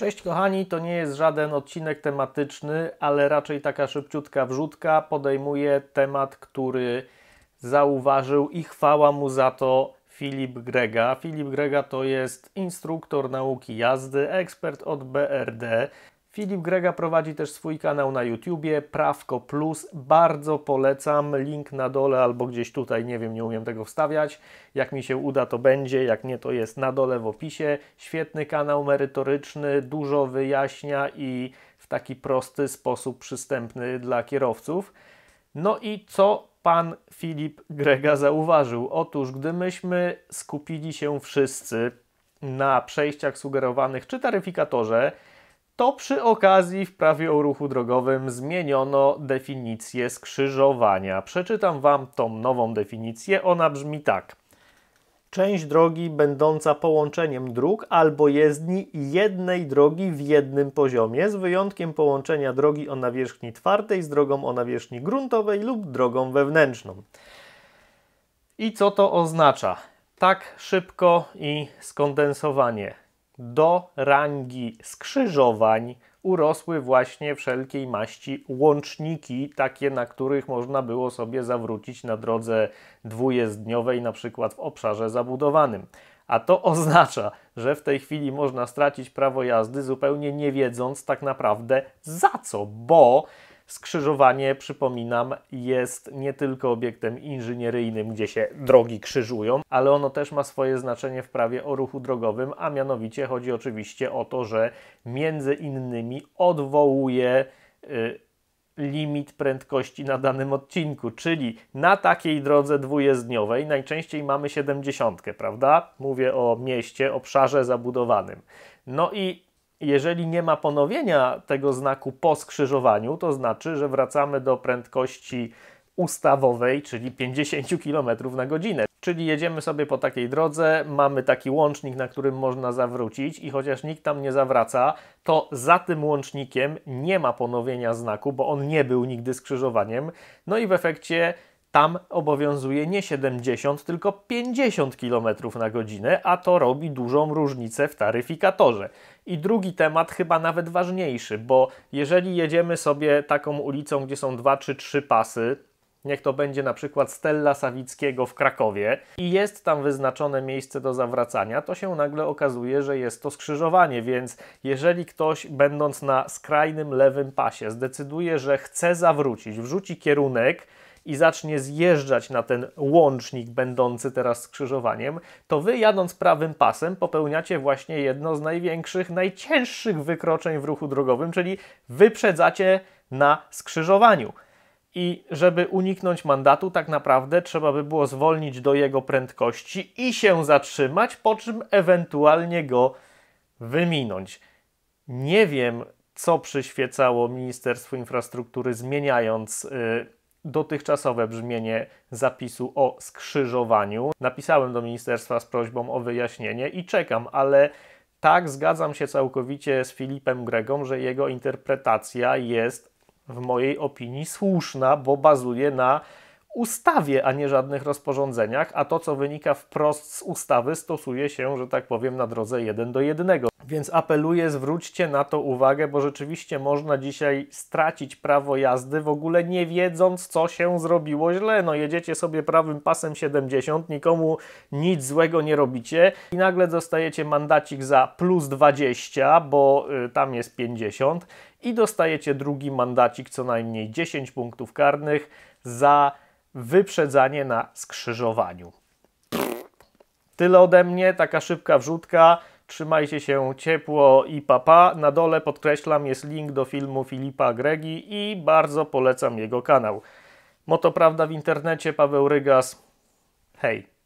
Cześć kochani, to nie jest żaden odcinek tematyczny, ale raczej taka szybciutka wrzutka. podejmuje temat, który zauważył i chwała mu za to Filip Grega. Filip Grega to jest instruktor nauki jazdy, ekspert od BRD, Filip Grega prowadzi też swój kanał na YouTubie, Prawko Plus. Bardzo polecam, link na dole albo gdzieś tutaj, nie wiem, nie umiem tego wstawiać. Jak mi się uda, to będzie, jak nie, to jest na dole w opisie. Świetny kanał merytoryczny, dużo wyjaśnia i w taki prosty sposób przystępny dla kierowców. No i co pan Filip Grega zauważył? Otóż, gdy myśmy skupili się wszyscy na przejściach sugerowanych czy taryfikatorze, to przy okazji w prawie o ruchu drogowym zmieniono definicję skrzyżowania. Przeczytam Wam tą nową definicję. Ona brzmi tak. Część drogi będąca połączeniem dróg albo jezdni jednej drogi w jednym poziomie, z wyjątkiem połączenia drogi o nawierzchni twardej z drogą o nawierzchni gruntowej lub drogą wewnętrzną. I co to oznacza? Tak szybko i skondensowanie do rangi skrzyżowań urosły właśnie wszelkiej maści łączniki, takie na których można było sobie zawrócić na drodze dwujezdniowej, na przykład w obszarze zabudowanym. A to oznacza, że w tej chwili można stracić prawo jazdy zupełnie nie wiedząc tak naprawdę za co, bo Skrzyżowanie, przypominam, jest nie tylko obiektem inżynieryjnym, gdzie się drogi krzyżują, ale ono też ma swoje znaczenie w prawie o ruchu drogowym, a mianowicie chodzi oczywiście o to, że między innymi odwołuje y, limit prędkości na danym odcinku, czyli na takiej drodze dwujezdniowej najczęściej mamy 70, prawda? Mówię o mieście, obszarze zabudowanym. No i jeżeli nie ma ponowienia tego znaku po skrzyżowaniu, to znaczy, że wracamy do prędkości ustawowej, czyli 50 km na godzinę. Czyli jedziemy sobie po takiej drodze, mamy taki łącznik, na którym można zawrócić i chociaż nikt tam nie zawraca, to za tym łącznikiem nie ma ponowienia znaku, bo on nie był nigdy skrzyżowaniem. No i w efekcie tam obowiązuje nie 70, tylko 50 km na godzinę, a to robi dużą różnicę w taryfikatorze. I drugi temat, chyba nawet ważniejszy, bo jeżeli jedziemy sobie taką ulicą, gdzie są dwa czy trzy pasy, Niech to będzie na przykład Stella Sawickiego w Krakowie i jest tam wyznaczone miejsce do zawracania, to się nagle okazuje, że jest to skrzyżowanie, więc jeżeli ktoś będąc na skrajnym lewym pasie zdecyduje, że chce zawrócić, wrzuci kierunek, i zacznie zjeżdżać na ten łącznik będący teraz skrzyżowaniem, to wy jadąc prawym pasem popełniacie właśnie jedno z największych, najcięższych wykroczeń w ruchu drogowym, czyli wyprzedzacie na skrzyżowaniu. I żeby uniknąć mandatu, tak naprawdę trzeba by było zwolnić do jego prędkości i się zatrzymać, po czym ewentualnie go wyminąć. Nie wiem, co przyświecało Ministerstwu Infrastruktury, zmieniając. Yy, dotychczasowe brzmienie zapisu o skrzyżowaniu. Napisałem do ministerstwa z prośbą o wyjaśnienie i czekam, ale tak zgadzam się całkowicie z Filipem Gregą, że jego interpretacja jest w mojej opinii słuszna, bo bazuje na ustawie, a nie żadnych rozporządzeniach, a to, co wynika wprost z ustawy, stosuje się, że tak powiem, na drodze jeden do jednego. Więc apeluję, zwróćcie na to uwagę, bo rzeczywiście można dzisiaj stracić prawo jazdy w ogóle nie wiedząc, co się zrobiło źle. No jedziecie sobie prawym pasem 70, nikomu nic złego nie robicie i nagle dostajecie mandacik za plus 20, bo y, tam jest 50 i dostajecie drugi mandacik co najmniej 10 punktów karnych za wyprzedzanie na skrzyżowaniu. Tyle ode mnie, taka szybka wrzutka. Trzymajcie się ciepło i papa. Na dole podkreślam jest link do filmu Filipa Gregi i bardzo polecam jego kanał. Motoprawda w internecie, Paweł Rygas. Hej!